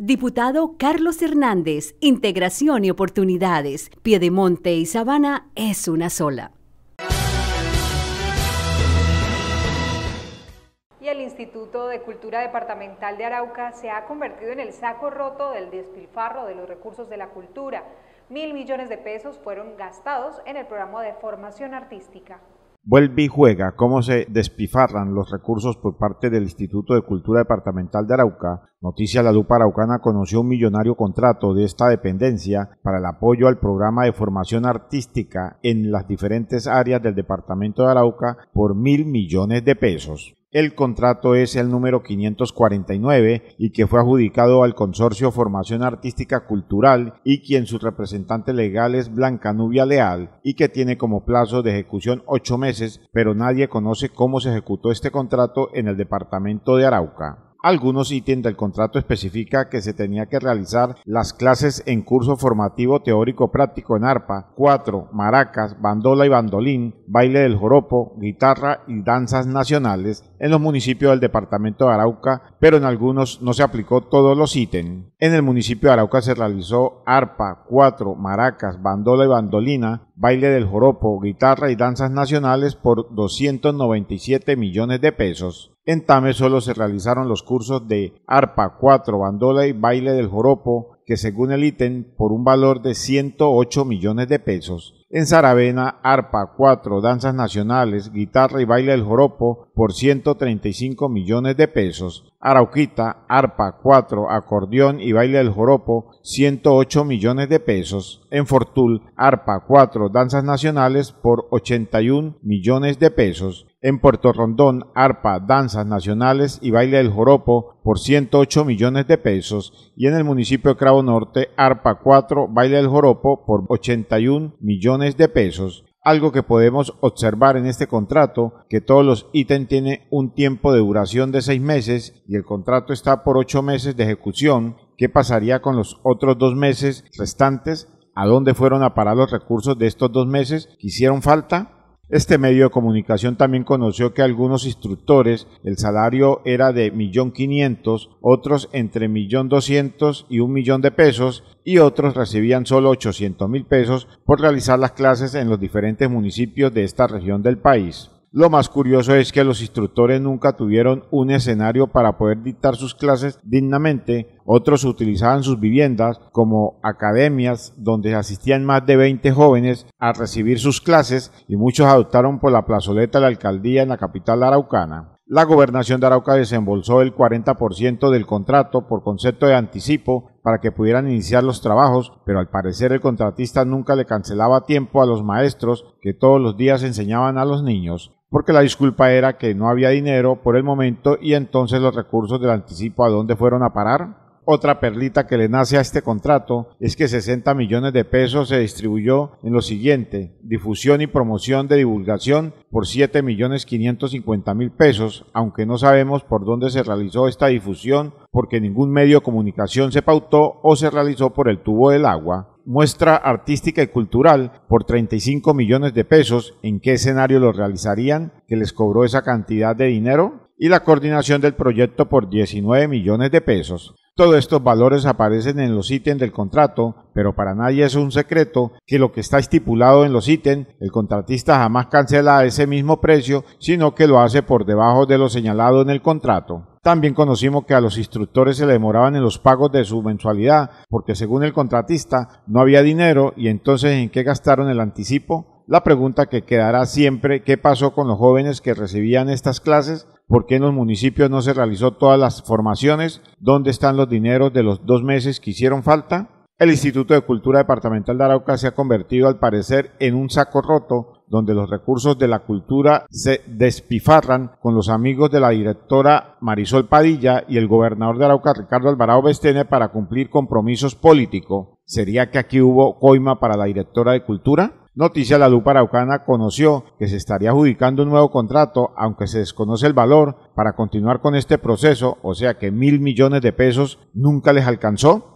Diputado Carlos Hernández, Integración y Oportunidades, Piedemonte y Sabana es una sola. Y el Instituto de Cultura Departamental de Arauca se ha convertido en el saco roto del despilfarro de los recursos de la cultura. Mil millones de pesos fueron gastados en el programa de formación artística. Vuelve y juega cómo se despifarran los recursos por parte del Instituto de Cultura Departamental de Arauca. Noticia La Lupa Araucana conoció un millonario contrato de esta dependencia para el apoyo al programa de formación artística en las diferentes áreas del departamento de Arauca por mil millones de pesos. El contrato es el número 549 y que fue adjudicado al Consorcio Formación Artística Cultural y quien su representante legal es Blanca Nubia Leal y que tiene como plazo de ejecución ocho meses, pero nadie conoce cómo se ejecutó este contrato en el departamento de Arauca algunos ítems del contrato especifica que se tenía que realizar las clases en curso formativo teórico práctico en arpa, cuatro, maracas, bandola y bandolín, baile del joropo, guitarra y danzas nacionales en los municipios del departamento de Arauca, pero en algunos no se aplicó todos los ítems. En el municipio de Arauca se realizó arpa, cuatro, maracas, bandola y bandolina, baile del joropo, guitarra y danzas nacionales por 297 millones de pesos. En Tame solo se realizaron los cursos de arpa, 4, bandola y baile del joropo, que según el ítem, por un valor de 108 millones de pesos. En Saravena, arpa, 4, danzas nacionales, guitarra y baile del joropo por 135 millones de pesos. Arauquita, arpa, 4, acordeón y baile del joropo, 108 millones de pesos. En Fortul, arpa, 4, danzas nacionales por 81 millones de pesos en Puerto Rondón, arpa, danzas nacionales y baile del joropo por 108 millones de pesos y en el municipio de Cravo Norte, arpa 4, baile del joropo por 81 millones de pesos. Algo que podemos observar en este contrato, que todos los ítems tienen un tiempo de duración de 6 meses y el contrato está por 8 meses de ejecución. ¿Qué pasaría con los otros dos meses restantes? ¿A dónde fueron a parar los recursos de estos dos meses? que ¿Hicieron falta? Este medio de comunicación también conoció que algunos instructores el salario era de 1.500.000, otros entre 1.200.000 y un millón de pesos y otros recibían solo 800.000 pesos por realizar las clases en los diferentes municipios de esta región del país. Lo más curioso es que los instructores nunca tuvieron un escenario para poder dictar sus clases dignamente, otros utilizaban sus viviendas como academias donde asistían más de 20 jóvenes a recibir sus clases y muchos adoptaron por la plazoleta de la alcaldía en la capital araucana. La gobernación de Arauca desembolsó el 40% del contrato por concepto de anticipo para que pudieran iniciar los trabajos, pero al parecer el contratista nunca le cancelaba tiempo a los maestros que todos los días enseñaban a los niños porque la disculpa era que no había dinero por el momento y entonces los recursos del anticipo a dónde fueron a parar. Otra perlita que le nace a este contrato es que 60 millones de pesos se distribuyó en lo siguiente, difusión y promoción de divulgación por 7 millones 550 mil pesos, aunque no sabemos por dónde se realizó esta difusión porque ningún medio de comunicación se pautó o se realizó por el tubo del agua muestra artística y cultural por 35 millones de pesos, ¿en qué escenario lo realizarían? que les cobró esa cantidad de dinero y la coordinación del proyecto por 19 millones de pesos. Todos estos valores aparecen en los ítems del contrato, pero para nadie es un secreto que lo que está estipulado en los ítems, el contratista jamás cancela ese mismo precio, sino que lo hace por debajo de lo señalado en el contrato. También conocimos que a los instructores se le demoraban en los pagos de su mensualidad, porque según el contratista no había dinero y entonces en qué gastaron el anticipo. La pregunta que quedará siempre, ¿qué pasó con los jóvenes que recibían estas clases? ¿Por qué en los municipios no se realizó todas las formaciones? ¿Dónde están los dineros de los dos meses que hicieron falta? El Instituto de Cultura Departamental de Arauca se ha convertido al parecer en un saco roto donde los recursos de la cultura se despifarran con los amigos de la directora Marisol Padilla y el gobernador de Arauca Ricardo Alvarado Bestene para cumplir compromisos políticos. ¿Sería que aquí hubo coima para la directora de cultura? Noticia La Lupa Araucana conoció que se estaría adjudicando un nuevo contrato, aunque se desconoce el valor, para continuar con este proceso, o sea que mil millones de pesos nunca les alcanzó.